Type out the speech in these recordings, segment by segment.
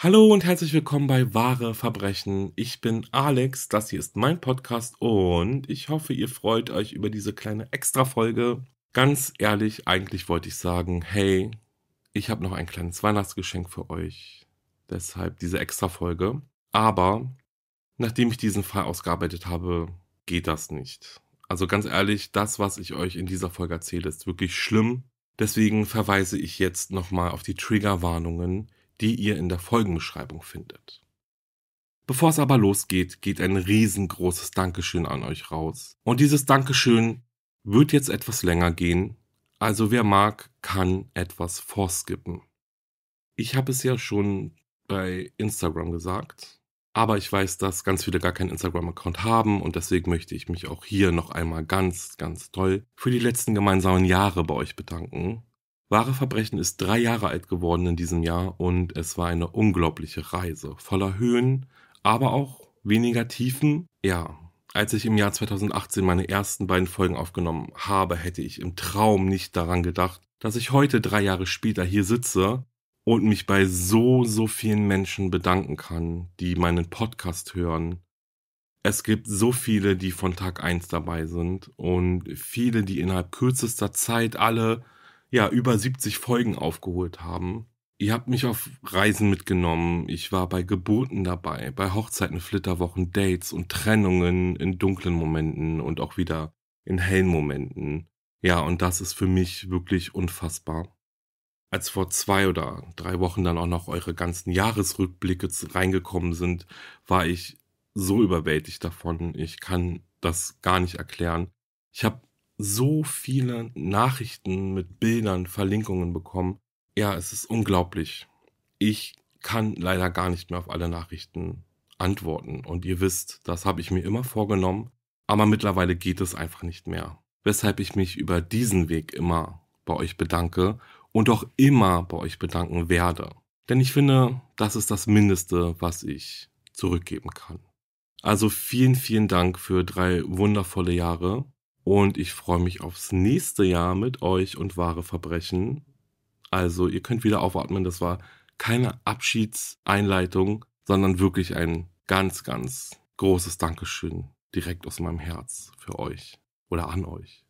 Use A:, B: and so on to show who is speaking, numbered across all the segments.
A: Hallo und herzlich willkommen bei Wahre Verbrechen. Ich bin Alex, das hier ist mein Podcast und ich hoffe, ihr freut euch über diese kleine Extra-Folge. Ganz ehrlich, eigentlich wollte ich sagen, hey, ich habe noch ein kleines Weihnachtsgeschenk für euch. Deshalb diese Extra-Folge. Aber nachdem ich diesen Fall ausgearbeitet habe, geht das nicht. Also ganz ehrlich, das, was ich euch in dieser Folge erzähle, ist wirklich schlimm. Deswegen verweise ich jetzt nochmal auf die Triggerwarnungen, die ihr in der Folgenbeschreibung findet. Bevor es aber losgeht, geht ein riesengroßes Dankeschön an euch raus. Und dieses Dankeschön wird jetzt etwas länger gehen, also wer mag, kann etwas vorskippen. Ich habe es ja schon bei Instagram gesagt, aber ich weiß, dass ganz viele gar keinen Instagram-Account haben und deswegen möchte ich mich auch hier noch einmal ganz, ganz toll für die letzten gemeinsamen Jahre bei euch bedanken. Wahre Verbrechen ist drei Jahre alt geworden in diesem Jahr und es war eine unglaubliche Reise, voller Höhen, aber auch weniger Tiefen. Ja, als ich im Jahr 2018 meine ersten beiden Folgen aufgenommen habe, hätte ich im Traum nicht daran gedacht, dass ich heute drei Jahre später hier sitze und mich bei so, so vielen Menschen bedanken kann, die meinen Podcast hören. Es gibt so viele, die von Tag 1 dabei sind und viele, die innerhalb kürzester Zeit alle ja, über 70 Folgen aufgeholt haben. Ihr habt mich auf Reisen mitgenommen. Ich war bei Geburten dabei, bei Hochzeiten, Flitterwochen, Dates und Trennungen in dunklen Momenten und auch wieder in hellen Momenten. Ja, und das ist für mich wirklich unfassbar. Als vor zwei oder drei Wochen dann auch noch eure ganzen Jahresrückblicke reingekommen sind, war ich so überwältigt davon. Ich kann das gar nicht erklären. Ich habe so viele Nachrichten mit Bildern, Verlinkungen bekommen. Ja, es ist unglaublich. Ich kann leider gar nicht mehr auf alle Nachrichten antworten. Und ihr wisst, das habe ich mir immer vorgenommen, aber mittlerweile geht es einfach nicht mehr. Weshalb ich mich über diesen Weg immer bei euch bedanke und auch immer bei euch bedanken werde. Denn ich finde, das ist das Mindeste, was ich zurückgeben kann. Also vielen, vielen Dank für drei wundervolle Jahre. Und ich freue mich aufs nächste Jahr mit euch und wahre Verbrechen. Also ihr könnt wieder aufatmen. Das war keine Abschiedseinleitung, sondern wirklich ein ganz, ganz großes Dankeschön direkt aus meinem Herz für euch oder an euch.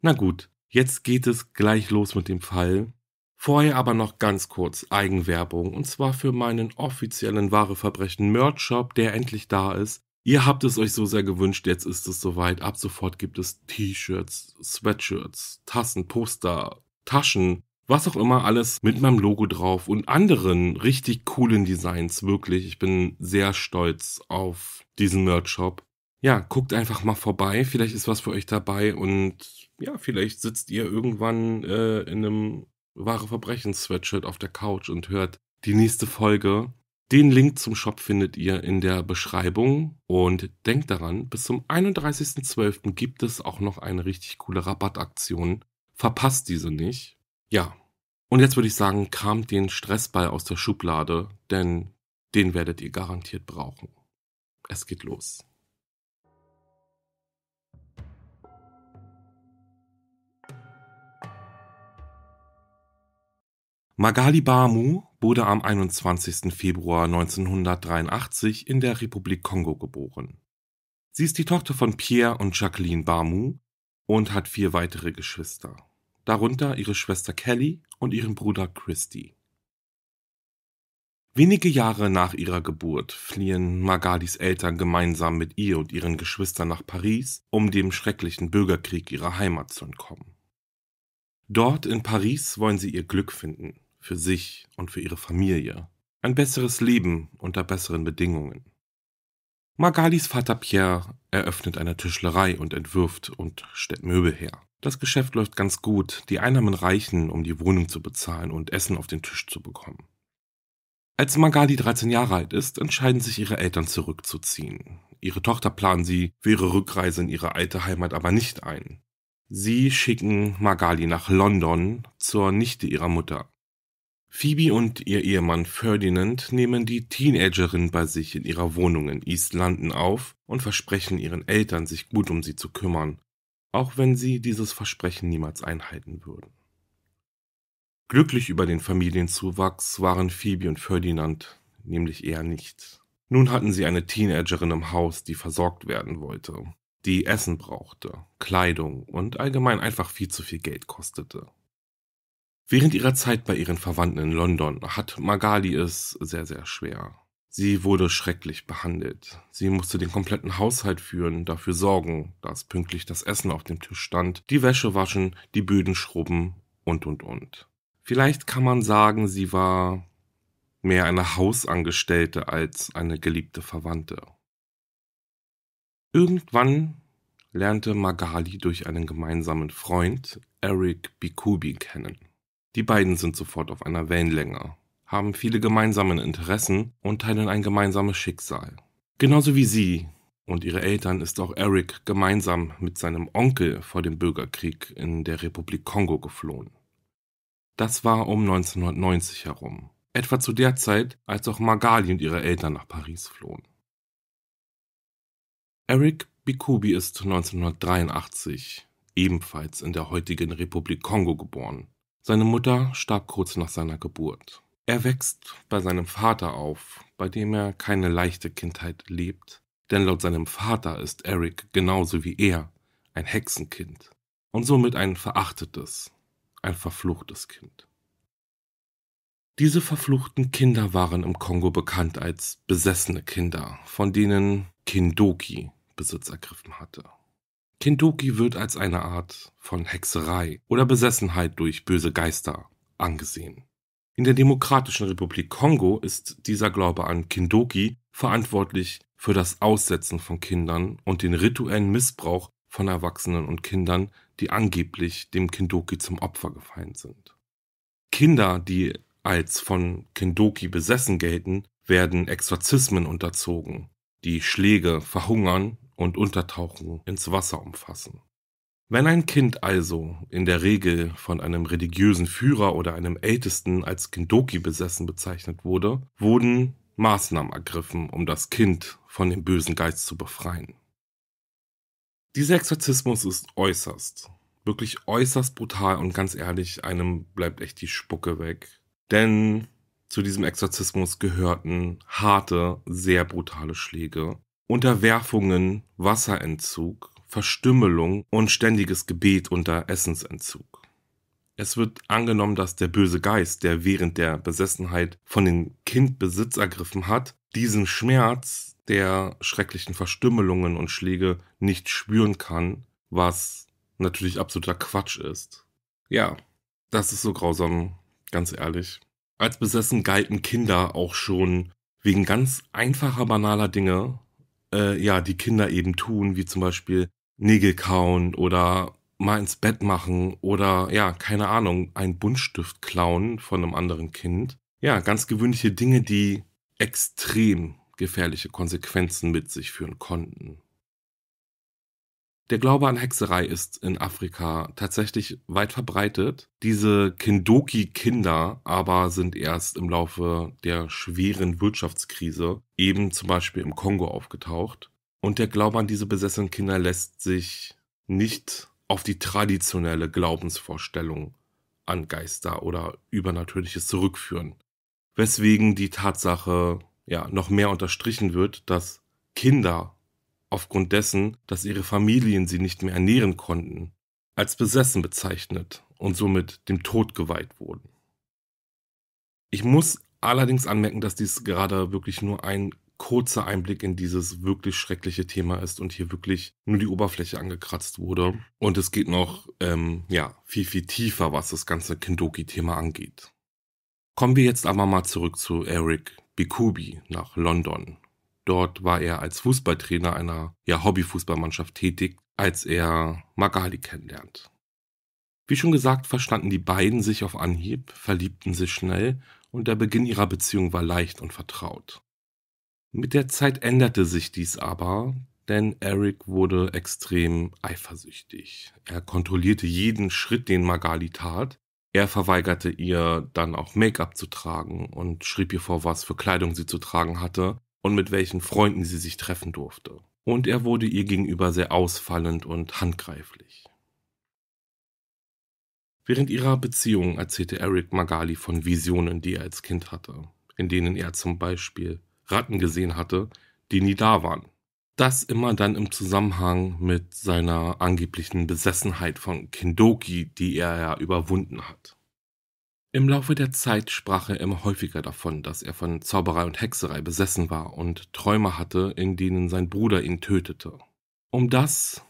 A: Na gut, jetzt geht es gleich los mit dem Fall. Vorher aber noch ganz kurz Eigenwerbung und zwar für meinen offiziellen Wahre Verbrechen Merch Shop, der endlich da ist. Ihr habt es euch so sehr gewünscht, jetzt ist es soweit. Ab sofort gibt es T-Shirts, Sweatshirts, Tassen, Poster, Taschen, was auch immer alles mit meinem Logo drauf und anderen richtig coolen Designs. Wirklich, ich bin sehr stolz auf diesen Merch-Shop. Ja, guckt einfach mal vorbei, vielleicht ist was für euch dabei und ja, vielleicht sitzt ihr irgendwann äh, in einem wahre verbrechen sweatshirt auf der Couch und hört die nächste Folge den Link zum Shop findet ihr in der Beschreibung und denkt daran, bis zum 31.12. gibt es auch noch eine richtig coole Rabattaktion. Verpasst diese nicht. Ja, und jetzt würde ich sagen, kramt den Stressball aus der Schublade, denn den werdet ihr garantiert brauchen. Es geht los. Magali Bamu wurde am 21. Februar 1983 in der Republik Kongo geboren. Sie ist die Tochter von Pierre und Jacqueline Bamu und hat vier weitere Geschwister, darunter ihre Schwester Kelly und ihren Bruder Christy. Wenige Jahre nach ihrer Geburt fliehen Magalis Eltern gemeinsam mit ihr und ihren Geschwistern nach Paris, um dem schrecklichen Bürgerkrieg ihrer Heimat zu entkommen. Dort in Paris wollen sie ihr Glück finden für sich und für ihre Familie. Ein besseres Leben unter besseren Bedingungen. Magalis Vater Pierre eröffnet eine Tischlerei und entwirft und stellt Möbel her. Das Geschäft läuft ganz gut, die Einnahmen reichen, um die Wohnung zu bezahlen und Essen auf den Tisch zu bekommen. Als Magali 13 Jahre alt ist, entscheiden sich ihre Eltern zurückzuziehen. Ihre Tochter planen sie für ihre Rückreise in ihre alte Heimat aber nicht ein. Sie schicken Magali nach London zur Nichte ihrer Mutter. Phoebe und ihr Ehemann Ferdinand nehmen die Teenagerin bei sich in ihrer Wohnung in East London auf und versprechen ihren Eltern, sich gut um sie zu kümmern, auch wenn sie dieses Versprechen niemals einhalten würden. Glücklich über den Familienzuwachs waren Phoebe und Ferdinand nämlich eher nicht. Nun hatten sie eine Teenagerin im Haus, die versorgt werden wollte, die Essen brauchte, Kleidung und allgemein einfach viel zu viel Geld kostete. Während ihrer Zeit bei ihren Verwandten in London hat Magali es sehr, sehr schwer. Sie wurde schrecklich behandelt. Sie musste den kompletten Haushalt führen, dafür sorgen, dass pünktlich das Essen auf dem Tisch stand, die Wäsche waschen, die Böden schrubben und und und. Vielleicht kann man sagen, sie war mehr eine Hausangestellte als eine geliebte Verwandte. Irgendwann lernte Magali durch einen gemeinsamen Freund Eric Bikubi kennen. Die beiden sind sofort auf einer Wellenlänge, haben viele gemeinsame Interessen und teilen ein gemeinsames Schicksal. Genauso wie sie und ihre Eltern ist auch Eric gemeinsam mit seinem Onkel vor dem Bürgerkrieg in der Republik Kongo geflohen. Das war um 1990 herum, etwa zu der Zeit, als auch Magali und ihre Eltern nach Paris flohen. Eric Bikubi ist 1983 ebenfalls in der heutigen Republik Kongo geboren seine Mutter starb kurz nach seiner Geburt. Er wächst bei seinem Vater auf, bei dem er keine leichte Kindheit lebt, denn laut seinem Vater ist Eric genauso wie er ein Hexenkind und somit ein verachtetes, ein verfluchtes Kind. Diese verfluchten Kinder waren im Kongo bekannt als besessene Kinder, von denen Kindoki Besitz ergriffen hatte. Kinduki wird als eine Art von Hexerei oder Besessenheit durch böse Geister angesehen. In der Demokratischen Republik Kongo ist dieser Glaube an Kindoki verantwortlich für das Aussetzen von Kindern und den rituellen Missbrauch von Erwachsenen und Kindern, die angeblich dem Kindoki zum Opfer gefallen sind. Kinder, die als von Kindoki besessen gelten, werden Exorzismen unterzogen, die Schläge, Verhungern und Untertauchen ins Wasser umfassen. Wenn ein Kind also in der Regel von einem religiösen Führer oder einem Ältesten als Kindoki besessen bezeichnet wurde, wurden Maßnahmen ergriffen, um das Kind von dem bösen Geist zu befreien. Dieser Exorzismus ist äußerst, wirklich äußerst brutal und ganz ehrlich, einem bleibt echt die Spucke weg. Denn zu diesem Exorzismus gehörten harte, sehr brutale Schläge, Unterwerfungen, Wasserentzug, Verstümmelung und ständiges Gebet unter Essensentzug. Es wird angenommen, dass der böse Geist, der während der Besessenheit von dem Kind Besitz ergriffen hat, diesen Schmerz der schrecklichen Verstümmelungen und Schläge nicht spüren kann, was natürlich absoluter Quatsch ist. Ja, das ist so grausam, ganz ehrlich. Als besessen galten Kinder auch schon wegen ganz einfacher banaler Dinge äh, ja, die Kinder eben tun, wie zum Beispiel Nägel kauen oder mal ins Bett machen oder ja, keine Ahnung, einen Buntstift klauen von einem anderen Kind. Ja, ganz gewöhnliche Dinge, die extrem gefährliche Konsequenzen mit sich führen konnten. Der Glaube an Hexerei ist in Afrika tatsächlich weit verbreitet. Diese kindoki kinder aber sind erst im Laufe der schweren Wirtschaftskrise eben zum Beispiel im Kongo aufgetaucht. Und der Glaube an diese besessenen Kinder lässt sich nicht auf die traditionelle Glaubensvorstellung an Geister oder Übernatürliches zurückführen. Weswegen die Tatsache ja noch mehr unterstrichen wird, dass Kinder aufgrund dessen, dass ihre Familien sie nicht mehr ernähren konnten, als besessen bezeichnet und somit dem Tod geweiht wurden. Ich muss allerdings anmerken, dass dies gerade wirklich nur ein kurzer Einblick in dieses wirklich schreckliche Thema ist und hier wirklich nur die Oberfläche angekratzt wurde. Und es geht noch ähm, ja, viel, viel tiefer, was das ganze Kendoki-Thema angeht. Kommen wir jetzt aber mal zurück zu Eric Bikubi nach London, Dort war er als Fußballtrainer einer ja, Hobbyfußballmannschaft tätig, als er Magali kennenlernt. Wie schon gesagt, verstanden die beiden sich auf Anhieb, verliebten sich schnell und der Beginn ihrer Beziehung war leicht und vertraut. Mit der Zeit änderte sich dies aber, denn Eric wurde extrem eifersüchtig. Er kontrollierte jeden Schritt, den Magali tat. Er verweigerte ihr dann auch Make-up zu tragen und schrieb ihr vor, was für Kleidung sie zu tragen hatte und mit welchen Freunden sie sich treffen durfte. Und er wurde ihr gegenüber sehr ausfallend und handgreiflich. Während ihrer Beziehung erzählte Eric Magali von Visionen, die er als Kind hatte, in denen er zum Beispiel Ratten gesehen hatte, die nie da waren. Das immer dann im Zusammenhang mit seiner angeblichen Besessenheit von Kindoki, die er ja überwunden hat. Im Laufe der Zeit sprach er immer häufiger davon, dass er von Zauberei und Hexerei besessen war und Träume hatte, in denen sein Bruder ihn tötete. Um das,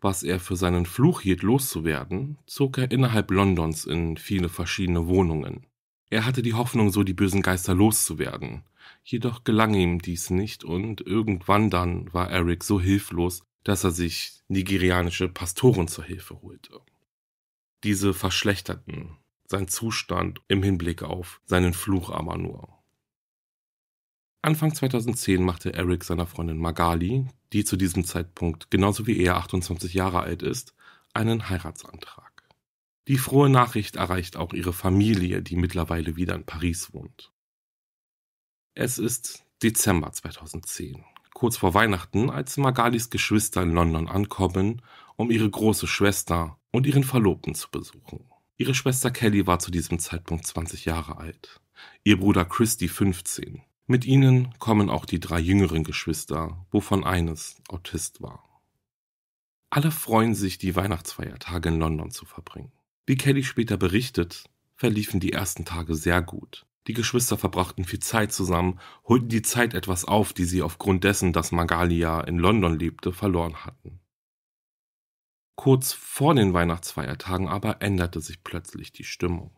A: was er für seinen Fluch hielt, loszuwerden, zog er innerhalb Londons in viele verschiedene Wohnungen. Er hatte die Hoffnung, so die bösen Geister loszuwerden. Jedoch gelang ihm dies nicht und irgendwann dann war Eric so hilflos, dass er sich nigerianische Pastoren zur Hilfe holte. Diese verschlechterten sein Zustand im Hinblick auf seinen Fluch aber nur. Anfang 2010 machte Eric seiner Freundin Magali, die zu diesem Zeitpunkt genauso wie er 28 Jahre alt ist, einen Heiratsantrag. Die frohe Nachricht erreicht auch ihre Familie, die mittlerweile wieder in Paris wohnt. Es ist Dezember 2010, kurz vor Weihnachten, als Magalis Geschwister in London ankommen, um ihre große Schwester und ihren Verlobten zu besuchen. Ihre Schwester Kelly war zu diesem Zeitpunkt 20 Jahre alt, ihr Bruder Christy 15. Mit ihnen kommen auch die drei jüngeren Geschwister, wovon eines Autist war. Alle freuen sich, die Weihnachtsfeiertage in London zu verbringen. Wie Kelly später berichtet, verliefen die ersten Tage sehr gut. Die Geschwister verbrachten viel Zeit zusammen, holten die Zeit etwas auf, die sie aufgrund dessen, dass Magalia in London lebte, verloren hatten. Kurz vor den Weihnachtsfeiertagen aber änderte sich plötzlich die Stimmung.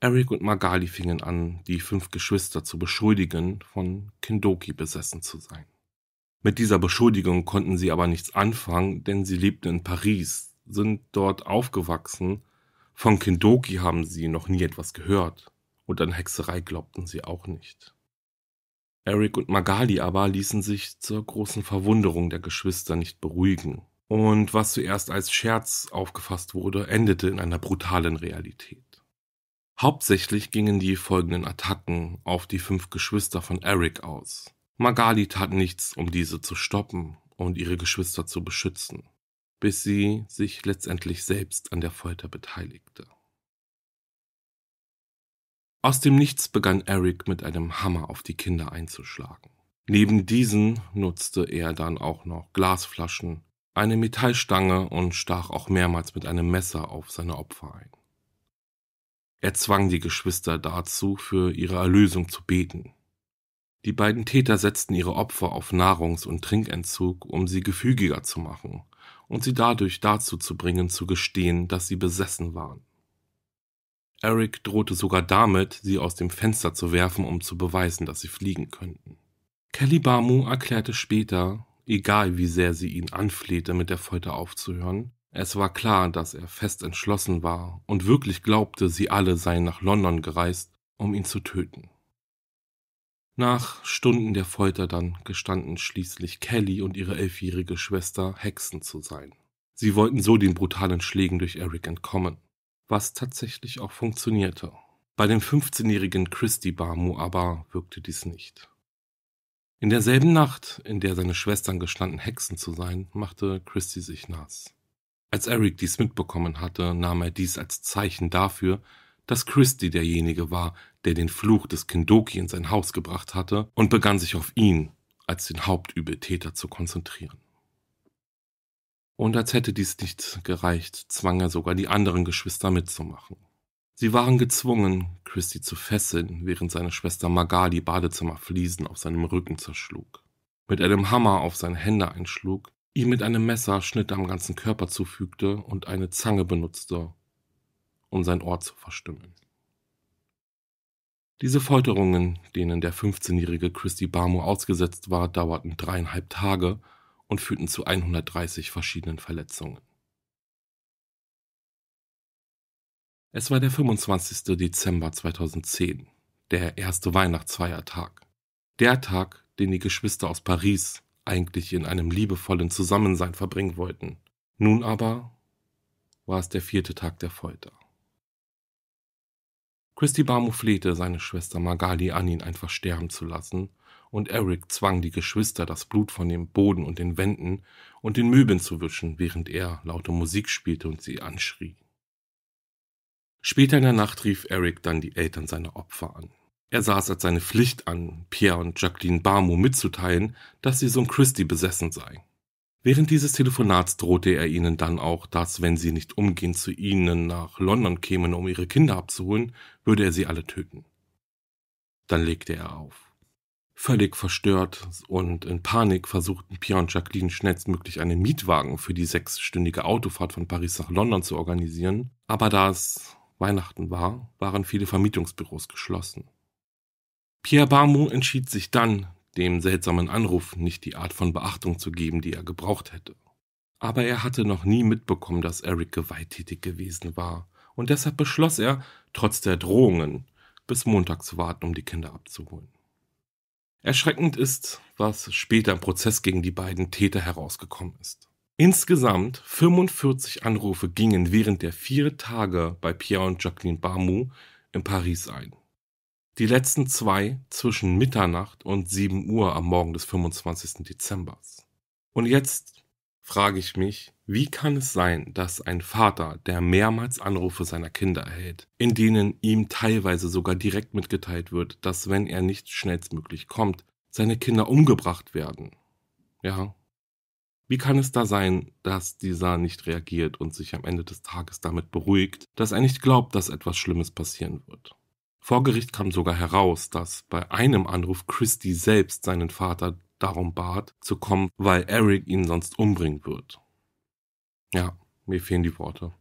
A: Eric und Magali fingen an, die fünf Geschwister zu beschuldigen, von Kindoki besessen zu sein. Mit dieser Beschuldigung konnten sie aber nichts anfangen, denn sie lebten in Paris, sind dort aufgewachsen, von Kindoki haben sie noch nie etwas gehört und an Hexerei glaubten sie auch nicht. Eric und Magali aber ließen sich zur großen Verwunderung der Geschwister nicht beruhigen und was zuerst als Scherz aufgefasst wurde, endete in einer brutalen Realität. Hauptsächlich gingen die folgenden Attacken auf die fünf Geschwister von Eric aus. Magali tat nichts, um diese zu stoppen und ihre Geschwister zu beschützen, bis sie sich letztendlich selbst an der Folter beteiligte. Aus dem Nichts begann Eric mit einem Hammer auf die Kinder einzuschlagen. Neben diesen nutzte er dann auch noch Glasflaschen, eine Metallstange und stach auch mehrmals mit einem Messer auf seine Opfer ein. Er zwang die Geschwister dazu, für ihre Erlösung zu beten. Die beiden Täter setzten ihre Opfer auf Nahrungs- und Trinkentzug, um sie gefügiger zu machen und sie dadurch dazu zu bringen, zu gestehen, dass sie besessen waren. Eric drohte sogar damit, sie aus dem Fenster zu werfen, um zu beweisen, dass sie fliegen könnten. Kelly Bamu erklärte später, egal wie sehr sie ihn anflehte, mit der Folter aufzuhören. Es war klar, dass er fest entschlossen war und wirklich glaubte, sie alle seien nach London gereist, um ihn zu töten. Nach Stunden der Folter dann gestanden schließlich Kelly und ihre elfjährige Schwester Hexen zu sein. Sie wollten so den brutalen Schlägen durch Eric entkommen, was tatsächlich auch funktionierte. Bei dem 15-jährigen Christy Barmu aber wirkte dies nicht. In derselben Nacht, in der seine Schwestern gestanden Hexen zu sein, machte Christy sich nass. Als Eric dies mitbekommen hatte, nahm er dies als Zeichen dafür, dass Christy derjenige war, der den Fluch des Kindoki in sein Haus gebracht hatte, und begann sich auf ihn als den Hauptübeltäter zu konzentrieren. Und als hätte dies nicht gereicht, zwang er sogar die anderen Geschwister mitzumachen. Sie waren gezwungen, Christy zu fesseln, während seine Schwester Magali Badezimmerfliesen auf seinem Rücken zerschlug, mit einem Hammer auf seine Hände einschlug, ihm mit einem Messer Schnitte am ganzen Körper zufügte und eine Zange benutzte, um sein Ohr zu verstümmeln. Diese Folterungen, denen der 15-jährige Christy Barmo ausgesetzt war, dauerten dreieinhalb Tage und führten zu 130 verschiedenen Verletzungen. Es war der 25. Dezember 2010, der erste Weihnachtsfeiertag. Der Tag, den die Geschwister aus Paris eigentlich in einem liebevollen Zusammensein verbringen wollten. Nun aber war es der vierte Tag der Folter. Christy Barmo flehte seine Schwester Magali an, ihn einfach sterben zu lassen, und Eric zwang die Geschwister, das Blut von dem Boden und den Wänden und den Möbeln zu wischen, während er laute Musik spielte und sie anschrie. Später in der Nacht rief Eric dann die Eltern seiner Opfer an. Er sah es als seine Pflicht an, Pierre und Jacqueline Barmo mitzuteilen, dass ihr Sohn Christy besessen sei. Während dieses Telefonats drohte er ihnen dann auch, dass wenn sie nicht umgehend zu ihnen nach London kämen, um ihre Kinder abzuholen, würde er sie alle töten. Dann legte er auf. Völlig verstört und in Panik versuchten Pierre und Jacqueline schnellstmöglich einen Mietwagen für die sechsstündige Autofahrt von Paris nach London zu organisieren, aber das Weihnachten war, waren viele Vermietungsbüros geschlossen. Pierre Barmou entschied sich dann, dem seltsamen Anruf nicht die Art von Beachtung zu geben, die er gebraucht hätte. Aber er hatte noch nie mitbekommen, dass Eric gewalttätig gewesen war, und deshalb beschloss er, trotz der Drohungen, bis Montag zu warten, um die Kinder abzuholen. Erschreckend ist, was später im Prozess gegen die beiden Täter herausgekommen ist. Insgesamt 45 Anrufe gingen während der vier Tage bei Pierre und Jacqueline Barmou in Paris ein. Die letzten zwei zwischen Mitternacht und 7 Uhr am Morgen des 25. Dezember. Und jetzt frage ich mich, wie kann es sein, dass ein Vater, der mehrmals Anrufe seiner Kinder erhält, in denen ihm teilweise sogar direkt mitgeteilt wird, dass wenn er nicht schnellstmöglich kommt, seine Kinder umgebracht werden? Ja, wie kann es da sein, dass dieser nicht reagiert und sich am Ende des Tages damit beruhigt, dass er nicht glaubt, dass etwas Schlimmes passieren wird? Vor Gericht kam sogar heraus, dass bei einem Anruf Christy selbst seinen Vater darum bat, zu kommen, weil Eric ihn sonst umbringen wird. Ja, mir fehlen die Worte.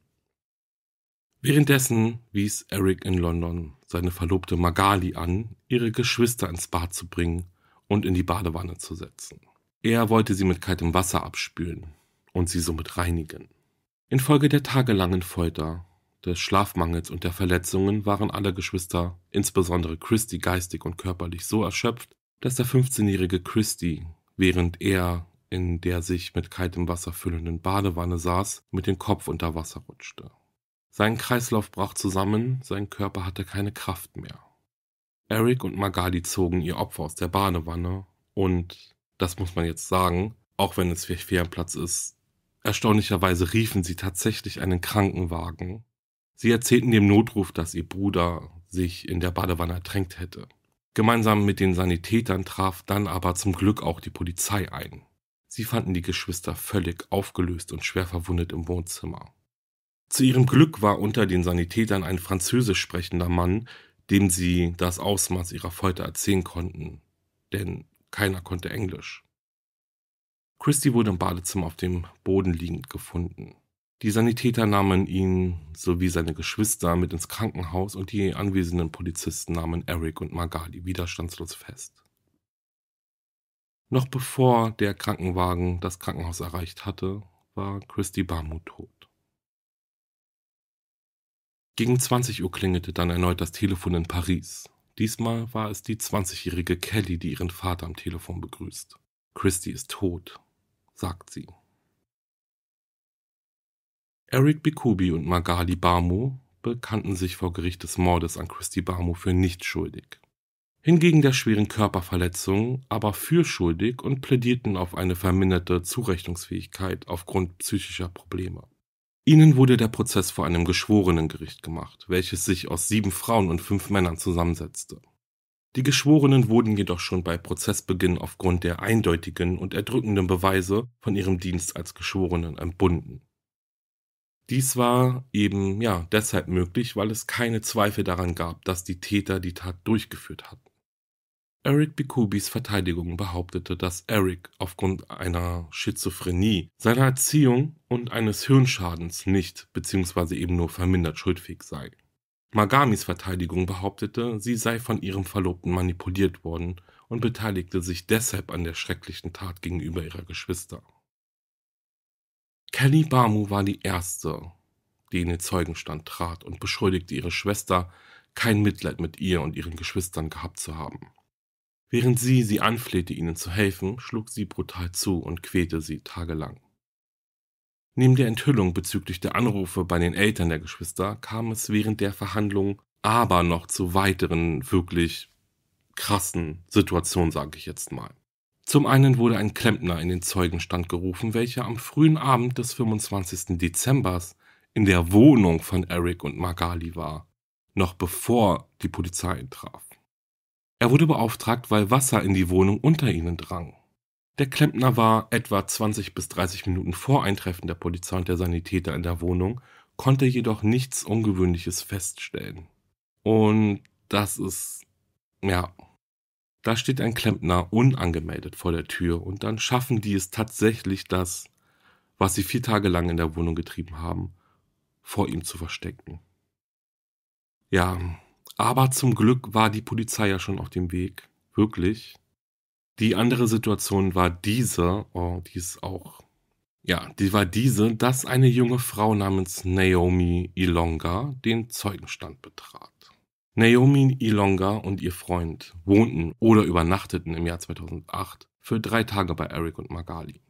A: Währenddessen wies Eric in London seine Verlobte Magali an, ihre Geschwister ins Bad zu bringen und in die Badewanne zu setzen. Er wollte sie mit kaltem Wasser abspülen und sie somit reinigen. Infolge der tagelangen Folter, des Schlafmangels und der Verletzungen waren alle Geschwister, insbesondere Christy, geistig und körperlich so erschöpft, dass der 15-jährige Christy, während er in der sich mit kaltem Wasser füllenden Badewanne saß, mit dem Kopf unter Wasser rutschte. Sein Kreislauf brach zusammen, sein Körper hatte keine Kraft mehr. Eric und Magali zogen ihr Opfer aus der Badewanne und das muss man jetzt sagen, auch wenn es vielleicht fehl Platz ist, erstaunlicherweise riefen sie tatsächlich einen Krankenwagen. Sie erzählten dem Notruf, dass ihr Bruder sich in der Badewanne ertränkt hätte. Gemeinsam mit den Sanitätern traf dann aber zum Glück auch die Polizei ein. Sie fanden die Geschwister völlig aufgelöst und schwer verwundet im Wohnzimmer. Zu ihrem Glück war unter den Sanitätern ein französisch sprechender Mann, dem sie das Ausmaß ihrer Folter erzählen konnten. Denn keiner konnte Englisch. Christy wurde im Badezimmer auf dem Boden liegend gefunden. Die Sanitäter nahmen ihn sowie seine Geschwister mit ins Krankenhaus und die anwesenden Polizisten nahmen Eric und Magali widerstandslos fest. Noch bevor der Krankenwagen das Krankenhaus erreicht hatte, war Christy Barmut tot. Gegen 20 Uhr klingelte dann erneut das Telefon in Paris. Diesmal war es die 20-jährige Kelly, die ihren Vater am Telefon begrüßt. Christy ist tot, sagt sie. Eric Bikubi und Magali Barmo bekannten sich vor Gericht des Mordes an Christy Barmo für nicht schuldig. Hingegen der schweren Körperverletzung aber für schuldig und plädierten auf eine verminderte Zurechnungsfähigkeit aufgrund psychischer Probleme. Ihnen wurde der Prozess vor einem Geschworenengericht gemacht, welches sich aus sieben Frauen und fünf Männern zusammensetzte. Die Geschworenen wurden jedoch schon bei Prozessbeginn aufgrund der eindeutigen und erdrückenden Beweise von ihrem Dienst als Geschworenen entbunden. Dies war eben ja deshalb möglich, weil es keine Zweifel daran gab, dass die Täter die Tat durchgeführt hatten. Eric Bikubis Verteidigung behauptete, dass Eric aufgrund einer Schizophrenie, seiner Erziehung und eines Hirnschadens nicht bzw. eben nur vermindert schuldfähig sei. Magamis Verteidigung behauptete, sie sei von ihrem Verlobten manipuliert worden und beteiligte sich deshalb an der schrecklichen Tat gegenüber ihrer Geschwister. Kelly Bamu war die Erste, die in den Zeugenstand trat und beschuldigte ihre Schwester, kein Mitleid mit ihr und ihren Geschwistern gehabt zu haben. Während sie sie anflehte, ihnen zu helfen, schlug sie brutal zu und quälte sie tagelang. Neben der Enthüllung bezüglich der Anrufe bei den Eltern der Geschwister kam es während der Verhandlung aber noch zu weiteren wirklich krassen Situationen, sage ich jetzt mal. Zum einen wurde ein Klempner in den Zeugenstand gerufen, welcher am frühen Abend des 25. Dezember in der Wohnung von Eric und Magali war, noch bevor die Polizei eintraf. Er wurde beauftragt, weil Wasser in die Wohnung unter ihnen drang. Der Klempner war etwa 20 bis 30 Minuten vor Eintreffen der Polizei und der Sanitäter in der Wohnung, konnte jedoch nichts Ungewöhnliches feststellen. Und das ist. ja. Da steht ein Klempner unangemeldet vor der Tür und dann schaffen die es tatsächlich, das, was sie vier Tage lang in der Wohnung getrieben haben, vor ihm zu verstecken. Ja, aber zum Glück war die Polizei ja schon auf dem Weg. Wirklich. Die andere Situation war diese, oh, die ist auch, ja, die war diese, dass eine junge Frau namens Naomi Ilonga den Zeugenstand betrat. Naomi Ilonga und ihr Freund wohnten oder übernachteten im Jahr 2008 für drei Tage bei Eric und Magali.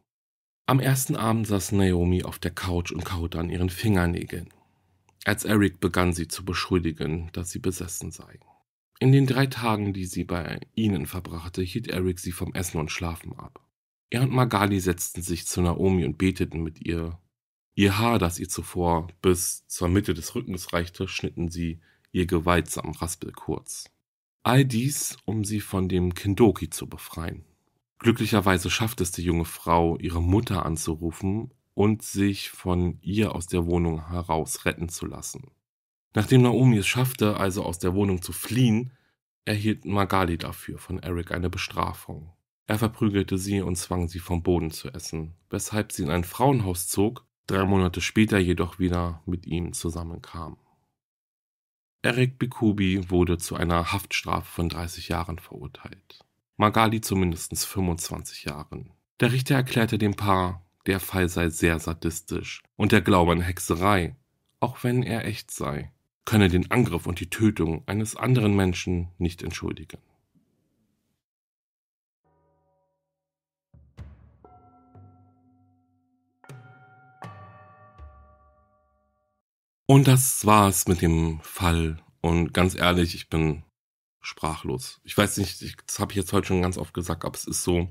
A: Am ersten Abend saß Naomi auf der Couch und kaute an ihren Fingernägeln als Eric begann sie zu beschuldigen, dass sie besessen sei. In den drei Tagen, die sie bei ihnen verbrachte, hielt Eric sie vom Essen und Schlafen ab. Er und Magali setzten sich zu Naomi und beteten mit ihr. Ihr Haar, das ihr zuvor bis zur Mitte des Rückens reichte, schnitten sie ihr gewaltsam Raspel kurz. All dies, um sie von dem Kindoki zu befreien. Glücklicherweise schaffte es die junge Frau, ihre Mutter anzurufen und sich von ihr aus der Wohnung heraus retten zu lassen. Nachdem Naomi es schaffte, also aus der Wohnung zu fliehen, erhielt Magali dafür von Eric eine Bestrafung. Er verprügelte sie und zwang sie vom Boden zu essen, weshalb sie in ein Frauenhaus zog, drei Monate später jedoch wieder mit ihm zusammenkam. Eric Bikubi wurde zu einer Haftstrafe von 30 Jahren verurteilt. Magali zu mindestens 25 Jahren. Der Richter erklärte dem Paar, der Fall sei sehr sadistisch und der Glaube an Hexerei, auch wenn er echt sei, könne den Angriff und die Tötung eines anderen Menschen nicht entschuldigen. Und das war's mit dem Fall. Und ganz ehrlich, ich bin sprachlos. Ich weiß nicht, ich, das habe ich jetzt heute schon ganz oft gesagt, aber es ist so,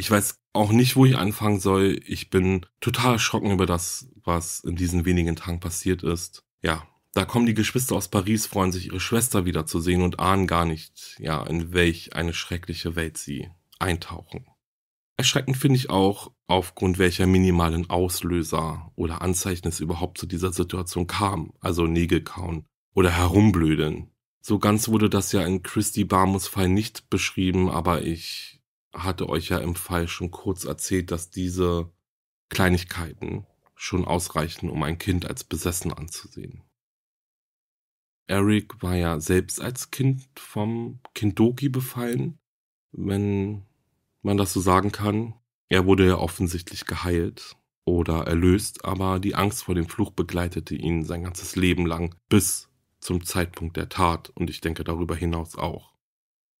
A: ich weiß auch nicht, wo ich anfangen soll. Ich bin total erschrocken über das, was in diesen wenigen Tagen passiert ist. Ja, da kommen die Geschwister aus Paris, freuen sich, ihre Schwester wiederzusehen und ahnen gar nicht, ja, in welch eine schreckliche Welt sie eintauchen. Erschreckend finde ich auch, aufgrund welcher minimalen Auslöser oder Anzeichen es überhaupt zu dieser Situation kam, also Nägel kauen oder herumblödeln. So ganz wurde das ja in Christy Barmus Fall nicht beschrieben, aber ich hatte euch ja im Fall schon kurz erzählt, dass diese Kleinigkeiten schon ausreichen, um ein Kind als besessen anzusehen. Eric war ja selbst als Kind vom Kindoki befallen, wenn man das so sagen kann. Er wurde ja offensichtlich geheilt oder erlöst, aber die Angst vor dem Fluch begleitete ihn sein ganzes Leben lang bis zum Zeitpunkt der Tat und ich denke darüber hinaus auch.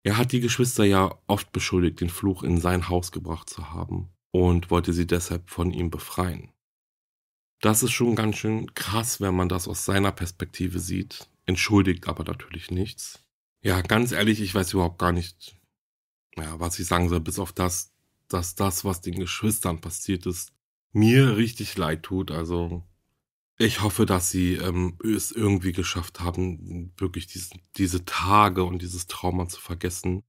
A: Er hat die Geschwister ja oft beschuldigt, den Fluch in sein Haus gebracht zu haben und wollte sie deshalb von ihm befreien. Das ist schon ganz schön krass, wenn man das aus seiner Perspektive sieht, entschuldigt aber natürlich nichts. Ja, ganz ehrlich, ich weiß überhaupt gar nicht, ja, was ich sagen soll, bis auf das, dass das, was den Geschwistern passiert ist, mir richtig leid tut. Also ich hoffe, dass sie ähm, es irgendwie geschafft haben, wirklich diese, diese Tage und dieses Trauma zu vergessen.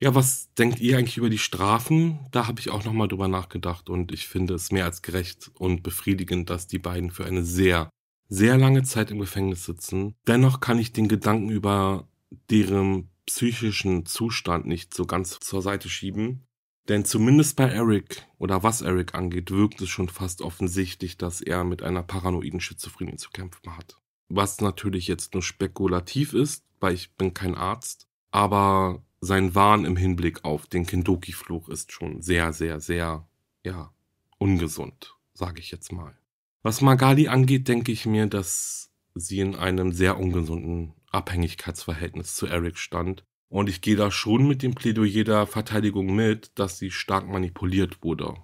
A: Ja, was denkt ihr eigentlich über die Strafen? Da habe ich auch nochmal drüber nachgedacht und ich finde es mehr als gerecht und befriedigend, dass die beiden für eine sehr, sehr lange Zeit im Gefängnis sitzen. Dennoch kann ich den Gedanken über deren psychischen Zustand nicht so ganz zur Seite schieben. Denn zumindest bei Eric oder was Eric angeht, wirkt es schon fast offensichtlich, dass er mit einer paranoiden Schizophrenie zu kämpfen hat. Was natürlich jetzt nur spekulativ ist, weil ich bin kein Arzt, aber sein Wahn im Hinblick auf den kindoki fluch ist schon sehr, sehr, sehr, ja, ungesund, sage ich jetzt mal. Was Magali angeht, denke ich mir, dass sie in einem sehr ungesunden Abhängigkeitsverhältnis zu Eric stand und ich gehe da schon mit dem Plädoyer der Verteidigung mit, dass sie stark manipuliert wurde.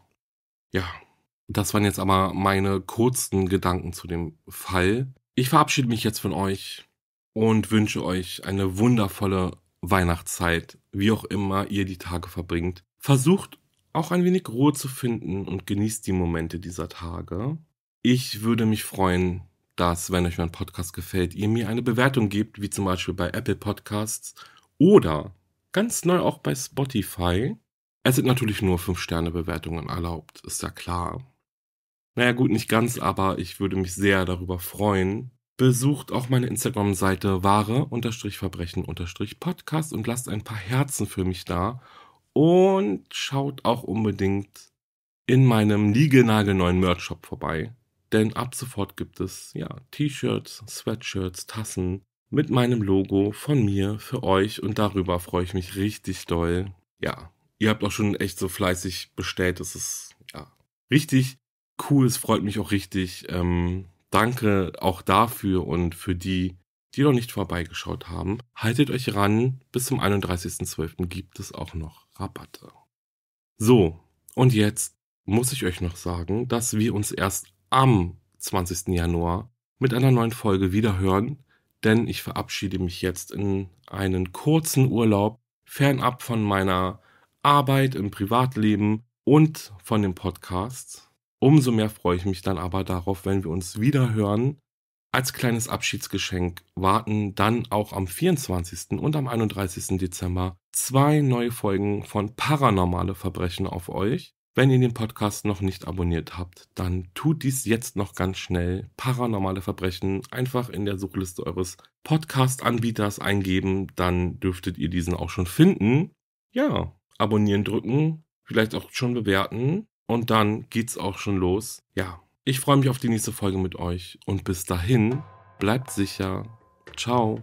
A: Ja, das waren jetzt aber meine kurzen Gedanken zu dem Fall. Ich verabschiede mich jetzt von euch und wünsche euch eine wundervolle Weihnachtszeit, wie auch immer ihr die Tage verbringt. Versucht auch ein wenig Ruhe zu finden und genießt die Momente dieser Tage. Ich würde mich freuen, dass, wenn euch mein Podcast gefällt, ihr mir eine Bewertung gebt, wie zum Beispiel bei Apple Podcasts oder ganz neu auch bei Spotify. Es sind natürlich nur 5-Sterne-Bewertungen erlaubt, ist ja klar. Naja gut, nicht ganz, aber ich würde mich sehr darüber freuen. Besucht auch meine Instagram-Seite wahre-verbrechen-podcast und lasst ein paar Herzen für mich da. Und schaut auch unbedingt in meinem niegelnagelneuen Merch-Shop vorbei. Denn ab sofort gibt es ja T-Shirts, Sweatshirts, Tassen mit meinem Logo von mir für euch und darüber freue ich mich richtig doll. Ja, ihr habt auch schon echt so fleißig bestellt. Das ist ja richtig cool. Es freut mich auch richtig. Ähm, danke auch dafür und für die, die noch nicht vorbeigeschaut haben. Haltet euch ran. Bis zum 31.12. gibt es auch noch Rabatte. So, und jetzt muss ich euch noch sagen, dass wir uns erst am 20. Januar mit einer neuen Folge wiederhören denn ich verabschiede mich jetzt in einen kurzen Urlaub, fernab von meiner Arbeit im Privatleben und von dem Podcast. Umso mehr freue ich mich dann aber darauf, wenn wir uns wieder hören. Als kleines Abschiedsgeschenk warten dann auch am 24. und am 31. Dezember zwei neue Folgen von Paranormale Verbrechen auf euch. Wenn ihr den Podcast noch nicht abonniert habt, dann tut dies jetzt noch ganz schnell. Paranormale Verbrechen einfach in der Suchliste eures Podcast-Anbieters eingeben, dann dürftet ihr diesen auch schon finden. Ja, abonnieren drücken, vielleicht auch schon bewerten und dann geht's auch schon los. Ja, ich freue mich auf die nächste Folge mit euch und bis dahin, bleibt sicher. Ciao.